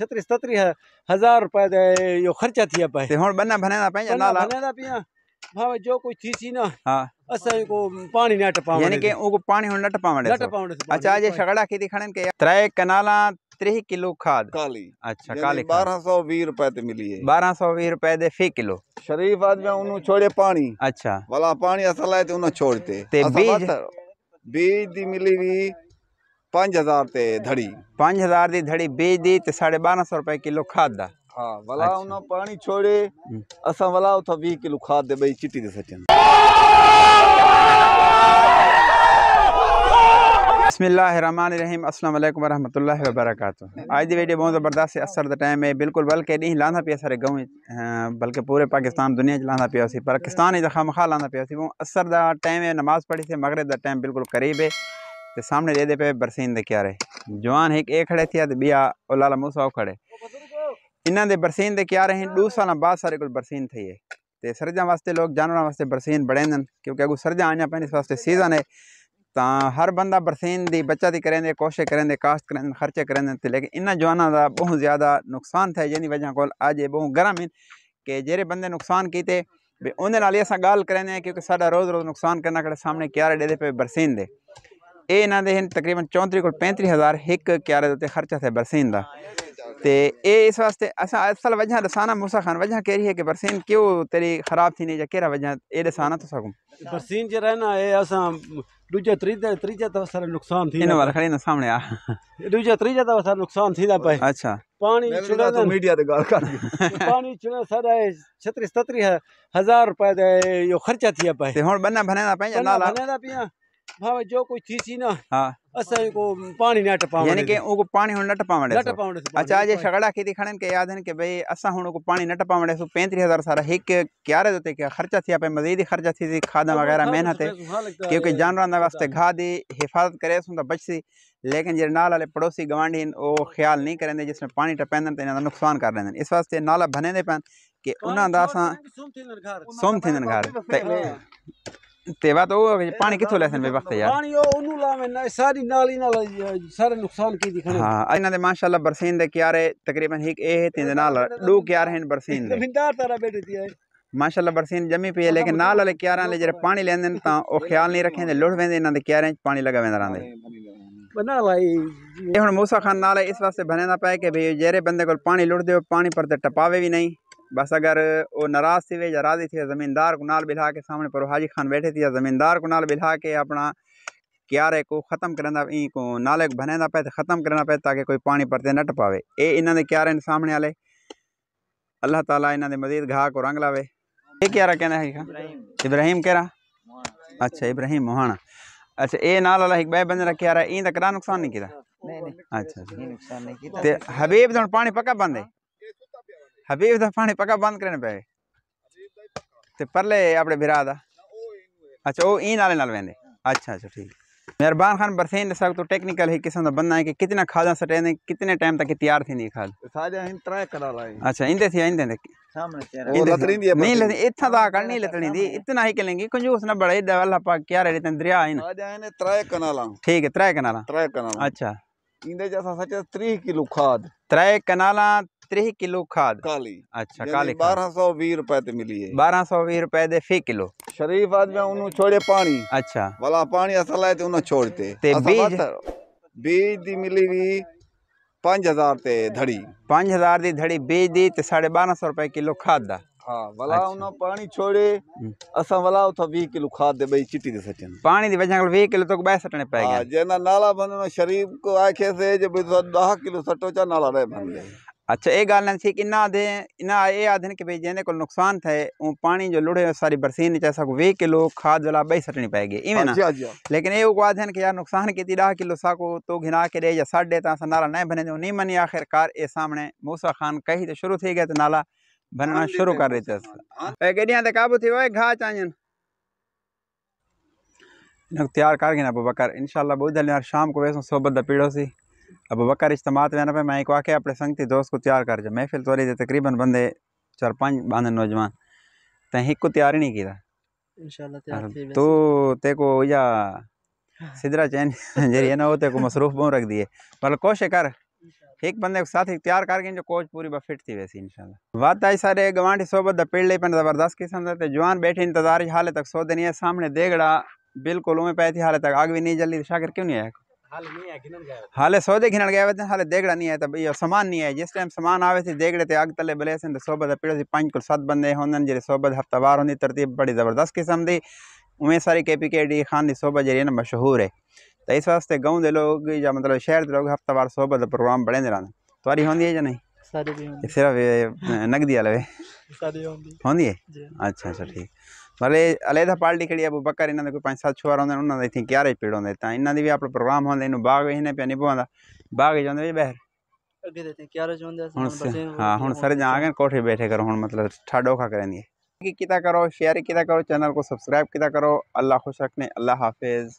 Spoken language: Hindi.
छत्तीस सतरी हज़ार रुपया यो ख़र्चा थिया पाए हम हुन बना भनेना पाए ना भनेना पिया भावे जो कुछ थी सी ना हां असा को पानी ना टपावण यानी के ओ को पानी हुन ना टपावण ना टपावण अच्छा जे शगड़ा की दिखणन के त्रय कनाला त्रीह किलो खाद काली अच्छा काली बारह सौ भी रुपए ते मिली है बारह सौ भी रुपए दे फी किलो शरीफ आदमी उन्होंने छोड़े पानी अच्छा वाला पानी असल है तो उन्होंने छोड़ते ते बीज बीज दी मिली हुई पांच हजार दी धड़ी बेच दी ते साढ़े बारह सौ रुपए किलो खाद दा हाँ वाला अच्छा। ਉਹਨਾਂ पानी छोड़े ਅਸਾਂ वाला ਉਥੋਂ भी किलो खाद दे भाई चिट्टी दे सचिन बसमिलीम असल वरहमत ला वबरक आज की वीडियो बहुत जबरदस्त असर द टाइम में बिल्कुल बल्कि नहीं लादा पे सारे गाँव हाँ, बल्कि पूरे पाकिस्तान दुनिया लादा पे पाकिस्तान खाम खा लादा पे असर टाइम है नमाज़ पढ़ी से मगरब का टाइम बिल्कुल करीब है तो सामने दे दे पे बरसीन दे क्यारे जवान एक एक खड़े थे ते बिया ओलाला मूसा खड़े इन्हों के बरसीन के क्यारे हैं दू साल बाद सारे को बरसीन थी है तो सरजा वास्ते लोग जानवर वास्ते बरसीन बड़ेंदन क्योंकि अगर सरजा आने पैन इस वास्ते सीजन है तो हर बंदा बरसीन की बचत करेंगे कोशिश करेंगे काश्त करें खर्चे करेंदे लेकिन इन्होंने जवानों का बहुत ज़्यादा नुकसान थे जिनकी वजह को अज ये बहुत गर्म है कि जेरे बंद नुकसान किए उन्हें अस गाल करेंगे क्योंकि साढ़ा रोज़ रोज़ नुकसान करना कड़े सामने क्यारे डे पे बरसीन दे इन्होंने तकरीबन चौंतरी को पैंतरी हज़ार एक क्यार खर्चा थे बरसीन का तो ये इस वास्ते असल वजह दसाना मूसा खान वजह कह रही है कि बरसीन क्यों तेरी खराब थी या कह वजह ये दसाना तो सकूँ बरसीन जो है ना असा दूजे त्रीजे त्रीजे तो सारा नुकसान थी इन्हें वाला खड़े ना सामने आ दूजे त्रीजे तो सारा नुकसान थी ना पे अच्छा पानी चुना तो मीडिया ते कर पानी चुना सारा 36 37 हजार रुपए दे यो खर्चा थिया पे ते हुन बन्ना भने ना पे नाला बन्ना पिया भावे जो कोई थी सी ना हां असल को पानी ना टपावण यानी के उनको पानी हुन ना टपावण ना टपावण अच्छा आज शगड़ा खेती दिखाने के याद हन के भाई असा हुन को पानी ना टपावण सो 35000 सारा एक क्यारे होते के खर्चा थिया पे मजीद खर्चा थी सी खादा वगैरह मेहनत है क्योंकि जानवरन दे वास्ते घा दी हिफाजत करे सो बच सी लेकिन जे नाल वाले पड़ोसी गवांढी ओ ख्याल नहीं करेंदे जिसमें पानी टपेंदन ते इना नुकसान कर देंदन इस वास्ते नाला बने दे पन कि उना दा सा सुम थिनन घर सुम थिनन घर ਤੇ ਬਾਤ ਉਹ ਪਾਣੀ ਕਿੱਥੋਂ ਲੈ ਸਨ ਵਕਤ ਯਾਰ ਪਾਣੀ ਉਹ ਉਹਨੂੰ ਲਾਵੇਂ ਨਾ ਸਾਰੀ ਨਾਲੀ ਨਾਲ ਸਾਰੇ ਨੁਕਸਾਨ ਕੀ ਦਿਖਣਾ ਹਾਂ ਇਹਨਾਂ ਦੇ ਮਾਸ਼ਾਅੱਲਾ ਬਰਸੀਨ ਦੇ ਕਿਆਰੇ ਤਕਰੀਬਨ ਇੱਕ ਇਹ ਤੇ ਨਾਲ ਦੋ ਕਿਆਰ ਹਨ ਬਰਸੀਨ ਦੇ ਜ਼ਿੰਦਾਰ ਤਾਰਾ ਬੈਠੇ ਦੀ ਹੈ माशाला बरसीन जमी पी है लेकिन नाल वाले क्यारा ले जरा पानी लेंदे तो वह ख्याल नहीं रखें लुढ़ वेंदे इन्होंने क्यारें पानी लगा वेंदा रहा हूँ मूसा खान नाल इस वास्ते बने ना पाए कि भाई जेरे बंदे को पानी लुढ़ दो पानी पर टपावे भी नहीं बस अगर वो नाराज़ थी वे या राजी थी ज़मींदार को नाल बिल्हा के सामने पर हाजी खान बैठे थी ज़मींदार को नाल बिल्हा के अपना क्यारे को ख़त्म करना ई को नाले को बनेंदा पे ख़त्म करना पे ताकि कोई पानी परते नट पावे ये इन्होंने क्यारे ने सामने आए अल्लाह ताला इन्होंने मजीद गाह को रंग लावे ये क्यारा कहना है इब्राहिम रहा अच्छा इब्राहिम मोहाना अच्छा ये नाल वाला एक बह बंद क्यारा इन तक नुकसान नहीं किया अच्छा, अच्छा। हबीब तो पानी पक्का बंद है हबीब તો पानी પકા बंद करने पे तो परले अपने ભેરા दा अच्छा वो ई नाले नाल वेंदे अच्छा अच्छा ठीक मेहरबान खान बरसेन सब तो टेक्निकल है का बंदा है कि कितना खाद सटे ने कितने टाइम तक तैयार थी नहीं खाद साजा इन ट्राई करा लाए अच्छा इंदे थी इंदे दे सामने लतरी नहीं लतरी इतना दा करनी लतरी दी इतना ही करेंगे कुछ उसने बड़े दवा लपा क्या रे तन दरिया इन साजा इन ट्राई कनाला ठीक है ट्राई कनाला ट्राई कनाला अच्छा इंदे त्रीह किलो खाद त्रै कनाला त्रीह किलो खाद काली अच्छा काली बारह सौ भी रुपए मिली है बारह सौ भी रुपए दे फी किलो शरीफ आदमी छोड़े पानी अच्छा वाला पानी असल है छोड़ते ते बीज बीज दी मिली भी पांच हजार ते धड़ी पांच हजार दी धड़ी बीज दी ते साढ़े बारह सौ रुपए किलो खाद दा हाँ, अच्छा। पानी हम्म। दी किलो हाँ, अच्छा, नुकसान थे पानी जो लुड़े सारी बरसीन चा किलो खाद वाला बह सटनी पै हाँ, लेकिन ये को आधन नुकसान की 10 किलो साको तो घिना के साढ़े नाला नहीं बने नहीं मनी आखिरकार सामने मूसा खान कही शुरू थी गया नाला भरना शुरू कर चस गेडिया ते काबू थी वए घा चांजन तैयार कर गया अबू बकर इंशाल्लाह बुध हल शाम को वैसे सोबत द पीड़ो सी अब बकर इस्तेमाल में पे मैं एक वाक्य अपने संगती दोस्त को तैयार कर जा महफिल तोरी दे तकरीबन बंदे चार पांच बांधन नौजवान ते एक को तैयार ही नहीं किया तू ते को या हाँ। सिदरा चैन जरिए ना वो ते को मसरूफ बहुत रख दिए मतलब कोशिश कर एक बंदे को साथ तैयार करके जो कोच पूरी फिट थी वैसे इनशाला बात आई सारे गवांढी सोबत पेड़ ले जबरदस्त किस्म थे जवान बैठे इंतजार हाले तक सो नहीं है सामने देगड़ा बिल्कुल उमे पै थी हाले तक आग भी नहीं जल्दी शाकर क्यों नहीं आया हाले सौदे घिनड़ गया हाले देगड़ा नहीं आया तो सामान नहीं आया जिस टाइम सामान आवे थे देगड़े आग तले बले से सोबत पीड़ो थी पांच को सत बंदे होंगे जे सोबत हफ्तावार होंगी तरतीब बड़ी जबरदस्त किस्म थी उमे सारी के पी के डी खान की सोबत जी मशहूर है तो इस वास्ते गाँव के लोग या मतलब शहर के लोग हफ्तावार सोहबत का प्रोग्राम बने रहते तुरी होंगी है या नहीं सिर्फ नगदी वाले होंगी है अच्छा अच्छा ठीक भले मतलब अलहदा पार्टी खड़ी अबू बकर इन्होंने कोई पांच सात छोरा हूंदा आहिनि उन्हनि हिते क्यारे पीड़ होंगे तो इन्होंने भी अपना प्रोग्राम होंगे इन बाग हिन पिया निभाईंदा बाग जो ॿाहिरि हाँ हूँ सर जागे कोठे बैठे करो हूँ मतलब ठाडो खा करेंगे कि करो शेयर किता करो चैनल को सब्सक्राइब किता करो अल्लाह खुश रखने अल्लाह हाफिज़